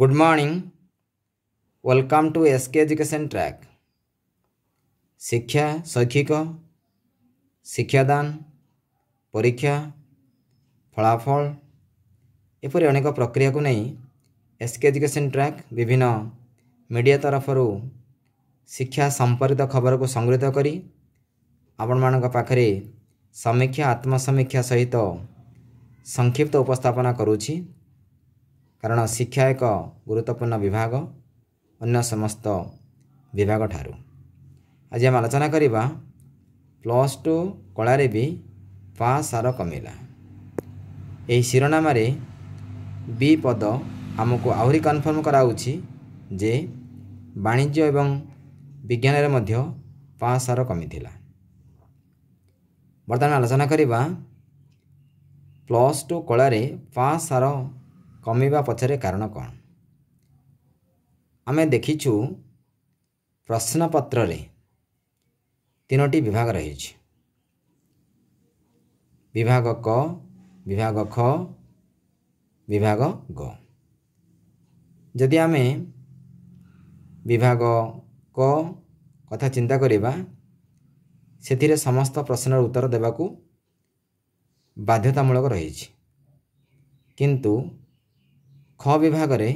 good morning welcome to SK education track शिक्षा शैक्षिक शिक्षादान परीक्षा फलाफल एपरी अनेक प्रक्रिया को नहीं एसके एजुकेशन ट्रैक विभिन्न मीडिया तरफ रु शिक्षा संपर्कित खबर को संग्रहित करी आपण मानी समीक्षा आत्मसमीक्षा सहित संक्षिप्त उपस्थापना करुच्छी କାରଣ ଶିକ୍ଷା ଏକ ଗୁରୁତ୍ୱପୂର୍ଣ୍ଣ ବିଭାଗ ଅନ୍ୟ ସମସ୍ତ ବିଭାଗ ଠାରୁ ଆଜି ଆମେ ଆଲୋଚନା କରିବା ପ୍ଲସ୍ ଟୁ କଳାରେ ବି ପା ସାର କମିଲା ଏହି ଶିରୋନାମାରେ ବି ପଦ ଆମକୁ ଆହୁରି କନଫର୍ମ କରାଉଛି ଯେ ବାଣିଜ୍ୟ ଏବଂ ବିଜ୍ଞାନରେ ମଧ୍ୟ ପା ସାର କମିଥିଲା ବର୍ତ୍ତମାନ ଆଲୋଚନା କରିବା ପ୍ଲସ୍ ଟୁ କଳାରେ ପା ସାର କମିବା ପଛରେ କାରଣ କ'ଣ ଆମେ ଦେଖିଛୁ ପ୍ରଶ୍ନପତ୍ରରେ ତିନୋଟି ବିଭାଗ ରହିଛି ବିଭାଗ କ ବିଭାଗ ଖ ବିଭାଗ ଗ ଯଦି ଆମେ ବିଭାଗ କ କଥା ଚିନ୍ତା କରିବା ସେଥିରେ ସମସ୍ତ ପ୍ରଶ୍ନର ଉତ୍ତର ଦେବାକୁ ବାଧ୍ୟତାମୂଳକ ରହିଛି କିନ୍ତୁ ଖ ବିଭାଗରେ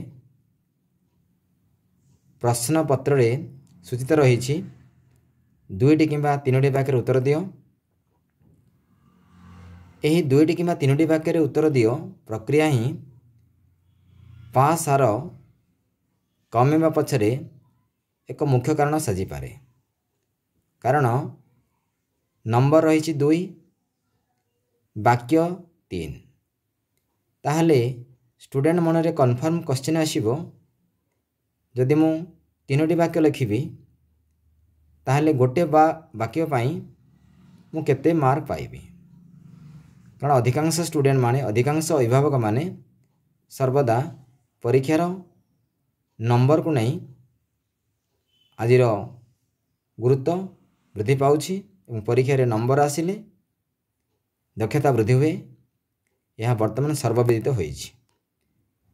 ପ୍ରଶ୍ନପତ୍ରରେ ସୂଚିତ ରହିଛି ଦୁଇଟି କିମ୍ବା ତିନୋଟି ବାକ୍ୟରେ ଉତ୍ତର ଦିଅ ଏହି ଦୁଇଟି କିମ୍ବା ତିନୋଟି ବାକ୍ୟରେ ଉତ୍ତର ଦିଅ ପ୍ରକ୍ରିୟା ହିଁ ପାସ୍ ହାର କମିବା ପଛରେ ଏକ ମୁଖ୍ୟ କାରଣ ସାଜିପାରେ କାରଣ ନମ୍ବର ରହିଛି ଦୁଇ ବାକ୍ୟ ତିନି ତାହେଲେ ଷ୍ଟୁଡ଼େଣ୍ଟ ମନରେ କନଫର୍ମ କ୍ୱେଶ୍ଚିନ୍ ଆସିବ ଯଦି ମୁଁ ତିନୋଟି ବାକ୍ୟ ଲେଖିବି ତାହେଲେ ଗୋଟେ ବା ବାକ୍ୟ ପାଇଁ ମୁଁ କେତେ ମାର୍କ ପାଇବି କାରଣ ଅଧିକାଂଶ ଷ୍ଟୁଡ଼େଣ୍ଟମାନେ ଅଧିକାଂଶ ଅଭିଭାବକମାନେ ସର୍ବଦା ପରୀକ୍ଷାର ନମ୍ବରକୁ ନେଇ ଆଜିର ଗୁରୁତ୍ୱ ବୃଦ୍ଧି ପାଉଛି ଏବଂ ପରୀକ୍ଷାରେ ନମ୍ବର ଆସିଲେ ଦକ୍ଷତା ବୃଦ୍ଧି ହୁଏ ଏହା ବର୍ତ୍ତମାନ ସର୍ବବିଦିତ ହୋଇଛି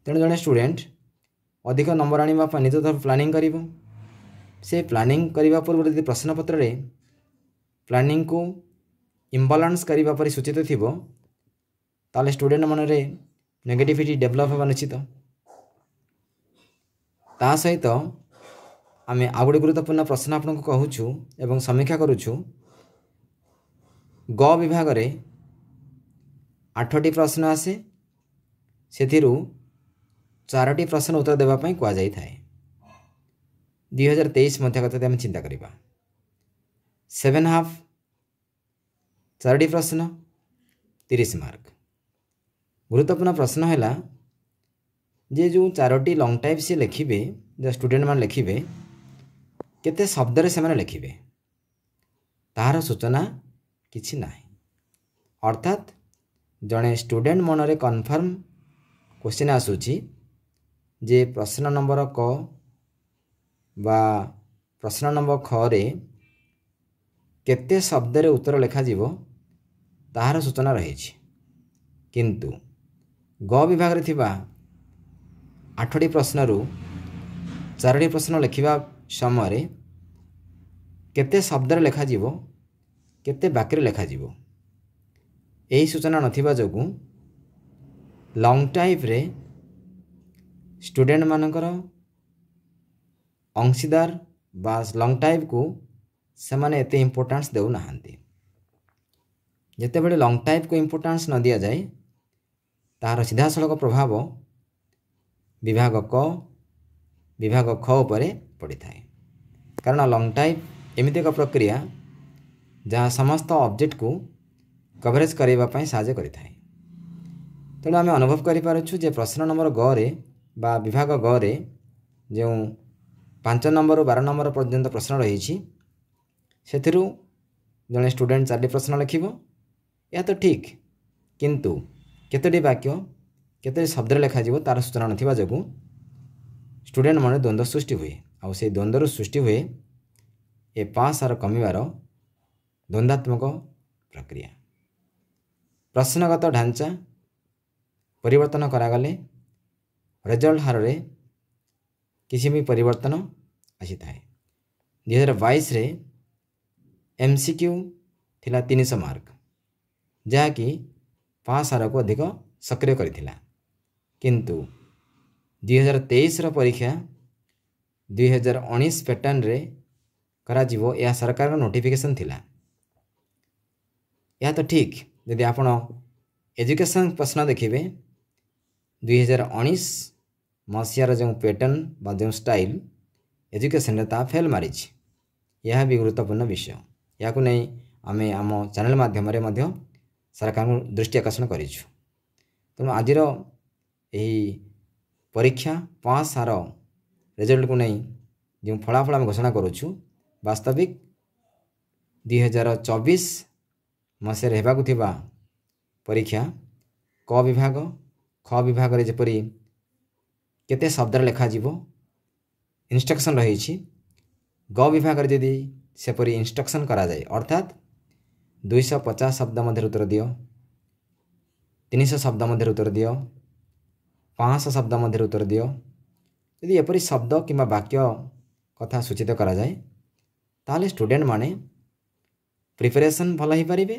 ତେଣୁ ଜଣେ ଷ୍ଟୁଡ଼େଣ୍ଟ ଅଧିକ ନମ୍ବର ଆଣିବା ପାଇଁ ନିଜ ତରଫ ପ୍ଲାନିଂ କରିବ ସେ ପ୍ଲାନିଂ କରିବା ପୂର୍ବରୁ ଯଦି ପ୍ରଶ୍ନପତ୍ରରେ ପ୍ଲାନିଂକୁ ଇମ୍ବାଲାନ୍ସ କରିବା ପରି ସୂଚିତ ଥିବ ତାହେଲେ ଷ୍ଟୁଡ଼େଣ୍ଟ ମନରେ ନେଗେଟିଭିଟି ଡେଭଲପ୍ ହେବା ନିଶ୍ଚିତ ତା ସହିତ ଆମେ ଆଉ ଗୋଟେ ଗୁରୁତ୍ୱପୂର୍ଣ୍ଣ ପ୍ରଶ୍ନ ଆପଣଙ୍କୁ କହୁଛୁ ଏବଂ ସମୀକ୍ଷା କରୁଛୁ ଗ ବିଭାଗରେ ଆଠଟି ପ୍ରଶ୍ନ ଆସେ ସେଥିରୁ चारोटी प्रश्न उत्तर देवाई कह जाए दुई हजार तेईस मध्य किंता करवा सेवेन हाफ चार प्रश्न तीस मार्क गुरुत्वपूर्ण प्रश्न है जे जो चारोटी लंग टाइप सी लिखे जो स्टूडेंट मैंने लिखे केत शब्द लिखे तहार सूचना किसी ना अर्थात जड़े स्टूडेंट मनरे कनफर्म क्वेश्चन आसूची ଯେ ପ୍ରଶ୍ନ ନମ୍ବର କ ବା ପ୍ରଶ୍ନ ନମ୍ବର ଖରେ କେତେ ଶବ୍ଦରେ ଉତ୍ତର ଲେଖାଯିବ ତାହାର ସୂଚନା ରହିଛି କିନ୍ତୁ ଗ ବିଭାଗରେ ଥିବା ଆଠଟି ପ୍ରଶ୍ନରୁ ଚାରୋଟି ପ୍ରଶ୍ନ ଲେଖିବା ସମୟରେ କେତେ ଶବ୍ଦରେ ଲେଖାଯିବ କେତେ ବାକ୍ୟରେ ଲେଖାଯିବ ଏହି ସୂଚନା ନଥିବା ଯୋଗୁଁ ଲଙ୍ଗ ଟାଇପ୍ରେ स्टूडेंट मानक अंशीदार लंग टाइप को से इम्पोर्टास् देना जिते बड़े लंग टाइप को इम्पोर्टास् न दि जाए तार सीधा सड़क प्रभाव विभाग क विभाग खपर पड़ी था कहना लंग टाइप एमती एक प्रक्रिया जहाँ समस्त अब्जेक्ट को कवरेज कराइप साय करें तेणु आम अनुभव कर प्रश्न नंबर ग्रे ବା ବିଭାଗ ଗରେ ଯେଉଁ ପାଞ୍ଚ ନମ୍ବରରୁ ବାର ନମ୍ବର ପର୍ଯ୍ୟନ୍ତ ପ୍ରଶ୍ନ ରହିଛି ସେଥିରୁ ଜଣେ ଷ୍ଟୁଡ଼େଣ୍ଟ ଚାରି ପ୍ରଶ୍ନ ଲେଖିବ ଏହା ତ ଠିକ୍ କିନ୍ତୁ କେତୋଟି ବାକ୍ୟ କେତୋଟି ଶବ୍ଦରେ ଲେଖାଯିବ ତା'ର ସୂଚନା ନଥିବା ଯୋଗୁଁ ଷ୍ଟୁଡ଼େଣ୍ଟ ମାନେ ଦ୍ୱନ୍ଦ୍ୱ ସୃଷ୍ଟି ହୁଏ ଆଉ ସେଇ ଦ୍ୱନ୍ଦ୍ୱରୁ ସୃଷ୍ଟି ହୁଏ ଏ ପାଞ୍ଚ ସାର କମିବାର ଦ୍ୱନ୍ଦ୍ୱାତ୍ମକ ପ୍ରକ୍ରିୟା ପ୍ରଶ୍ନଗତ ଢାଞ୍ଚା ପରିବର୍ତ୍ତନ କରାଗଲେ ରେଜଲ୍ଟ ହାରରେ କିଛି ବି ପରିବର୍ତ୍ତନ ଆସିଥାଏ ଦୁଇ ହଜାର ବାଇଶରେ ଏମ୍ ସି କ୍ୟୁ ଥିଲା ତିନିଶହ ମାର୍କ ଯାହାକି ପାସ୍ ହାରକୁ ଅଧିକ ସକ୍ରିୟ କରିଥିଲା କିନ୍ତୁ ଦୁଇ ହଜାର ତେଇଶର ପରୀକ୍ଷା ଦୁଇ ହଜାର ଉଣେଇଶ ପ୍ୟାଟର୍ନରେ କରାଯିବ ଏହା ସରକାରଙ୍କ ନୋଟିଫିକେସନ୍ ଥିଲା ଏହା ତ ଠିକ୍ ଯଦି ଆପଣ ଏଜୁକେସନ୍ ପ୍ରଶ୍ନ ଦେଖିବେ ଦୁଇ ହଜାର ଉଣେଇଶ ମସିହାର ଯେଉଁ ପ୍ୟାଟର୍ଣ୍ଣ ବା ଯେଉଁ ଷ୍ଟାଇଲ୍ ଏଜୁକେସନ୍ରେ ତାହା ଫେଲ୍ ମାରିଛି ଏହା ବି ଗୁରୁତ୍ୱପୂର୍ଣ୍ଣ ବିଷୟ ଏହାକୁ ନେଇ ଆମେ ଆମ ଚ୍ୟାନେଲ୍ ମାଧ୍ୟମରେ ମଧ୍ୟ ସରକାରଙ୍କୁ ଦୃଷ୍ଟି ଆକର୍ଷଣ କରିଛୁ ତେଣୁ ଆଜିର ଏହି ପରୀକ୍ଷା ପାଞ୍ଚ ସାର ରେଜଲ୍ଟକୁ ନେଇ ଯେଉଁ ଫଳାଫଳ ଆମେ ଘୋଷଣା କରୁଛୁ ବାସ୍ତବିକ ଦୁଇହଜାର ଚବିଶ ମସିହାରେ ହେବାକୁ ଥିବା ପରୀକ୍ଷା କ ବିଭାଗ ଖ ବିଭାଗରେ ଯେପରି କେତେ ଶବ୍ଦରେ ଲେଖାଯିବ ଇନଷ୍ଟ୍ରକ୍ସନ୍ ରହିଛି ଗ ବିଭାଗରେ ଯଦି ସେପରି ଇନଷ୍ଟ୍ରକ୍ସନ୍ କରାଯାଏ ଅର୍ଥାତ୍ ଦୁଇଶହ ପଚାଶ ଶବ୍ଦ ମଧ୍ୟରେ ଉତ୍ତର ଦିଅ ତିନିଶହ ଶବ୍ଦ ମଧ୍ୟରେ ଉତ୍ତର ଦିଅ ପାଞ୍ଚଶହ ଶବ୍ଦ ମଧ୍ୟରେ ଉତ୍ତର ଦିଅ ଯଦି ଏପରି ଶବ୍ଦ କିମ୍ବା ବାକ୍ୟ କଥା ସୂଚିତ କରାଯାଏ ତାହେଲେ ଷ୍ଟୁଡ଼େଣ୍ଟମାନେ ପ୍ରିପାରେସନ୍ ଭଲ ହୋଇପାରିବେ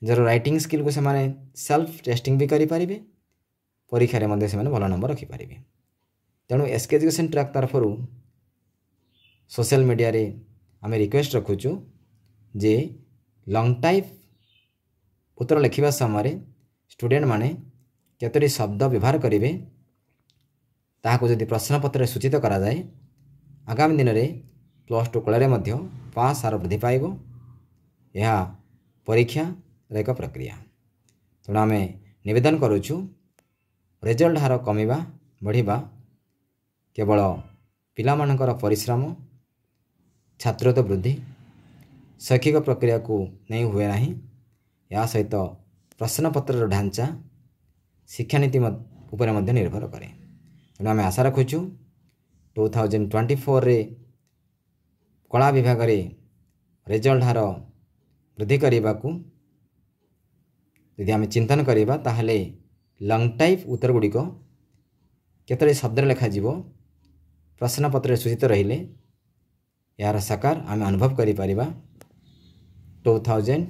ନିଜର ରାଇଟିଂ ସ୍କିଲ୍କୁ ସେମାନେ ସେଲ୍ଫ ଟେଷ୍ଟିଂ ବି କରିପାରିବେ परीक्षा में भल नंबर रखिपर तेणु एसके एजुकेशन ट्राक तरफ सोशल मीडिया आम रिक्वेस्ट रखुचु जे लंग टाइप उत्तर लिखा समय स्टूडेंट मैंने कतोटी शब्द व्यवहार करेंगे ताकि प्रश्नपत्र सूचित कराए आगामी दिन में प्लस टू कल पास हार वृद्धि पाव यह परीक्षा एक प्रक्रिया तेनाली तो ରେଜଲ୍ଟ ହାର କମିବା ବଢ଼ିବା କେବଳ ପିଲାମାନଙ୍କର ପରିଶ୍ରମ ଛାତ୍ରତ୍ୱ ବୃଦ୍ଧି ଶୈକ୍ଷିକ ପ୍ରକ୍ରିୟାକୁ ନେଇ ହୁଏ ନାହିଁ ଏହା ସହିତ ପ୍ରଶ୍ନପତ୍ରର ଢାଞ୍ଚା ଶିକ୍ଷାନୀତି ଉପରେ ମଧ୍ୟ ନିର୍ଭର କରେ ତେଣୁ ଆମେ ଆଶା ରଖୁଛୁ ଟୁ ଥାଉଜେଣ୍ଡ ଟ୍ୱେଣ୍ଟି ଫୋର୍ରେ କଳା ବିଭାଗରେ ରେଜଲ୍ଟ ହାର ବୃଦ୍ଧି କରିବାକୁ ଯଦି ଆମେ ଚିନ୍ତନ କରିବା ତାହେଲେ ଲଙ୍ଗ୍ ଟାଇପ୍ ଉତ୍ତରଗୁଡ଼ିକ କେତେବେଳେ ଶବ୍ଦରେ ଲେଖାଯିବ ପ୍ରଶ୍ନପତ୍ରରେ ସୂଚିତ ରହିଲେ ଏହାର ସାକାର ଆମେ ଅନୁଭବ କରିପାରିବା ଟୁ ଥାଉଜେଣ୍ଡ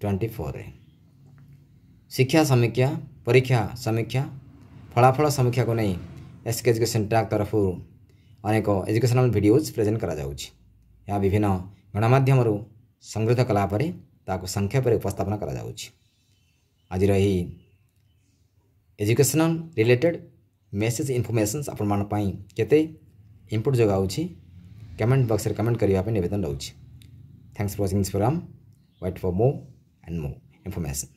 ଟ୍ୱେଣ୍ଟି ଫୋର୍ରେ ଶିକ୍ଷା ସମୀକ୍ଷା ପରୀକ୍ଷା ସମୀକ୍ଷା ଫଳାଫଳ ସମୀକ୍ଷାକୁ ନେଇ ଏସ୍କେ ଏଜୁକେସନ୍ ଟ୍ରାକ୍ ତରଫରୁ ଅନେକ ଏଜୁକେସନାଲ୍ ଭିଡ଼ିଓଜ୍ ପ୍ରେଜେଣ୍ଟ କରାଯାଉଛି ଏହା ବିଭିନ୍ନ ଗଣମାଧ୍ୟମରୁ ସଂଗୃହୀତ କଲା ପରେ ତାହାକୁ ସଂକ୍ଷେପରେ ଉପସ୍ଥାପନ କରାଯାଉଛି ଆଜିର ଏହି ଏଜୁକେସନାଲ୍ ରିଲେଟେଡ଼୍ ମେସେଜ୍ ଇନଫର୍ମେସନ୍ସ ଆପଣମାନଙ୍କ ପାଇଁ କେତେ ଇମ୍ପୁଟ୍ ଯୋଗାଉଛି କମେଣ୍ଟ ବକ୍ସରେ କମେଣ୍ଟ କରିବା ପାଇଁ ନିବେଦନ ରହୁଛି thanks for watching this program wait for more and more information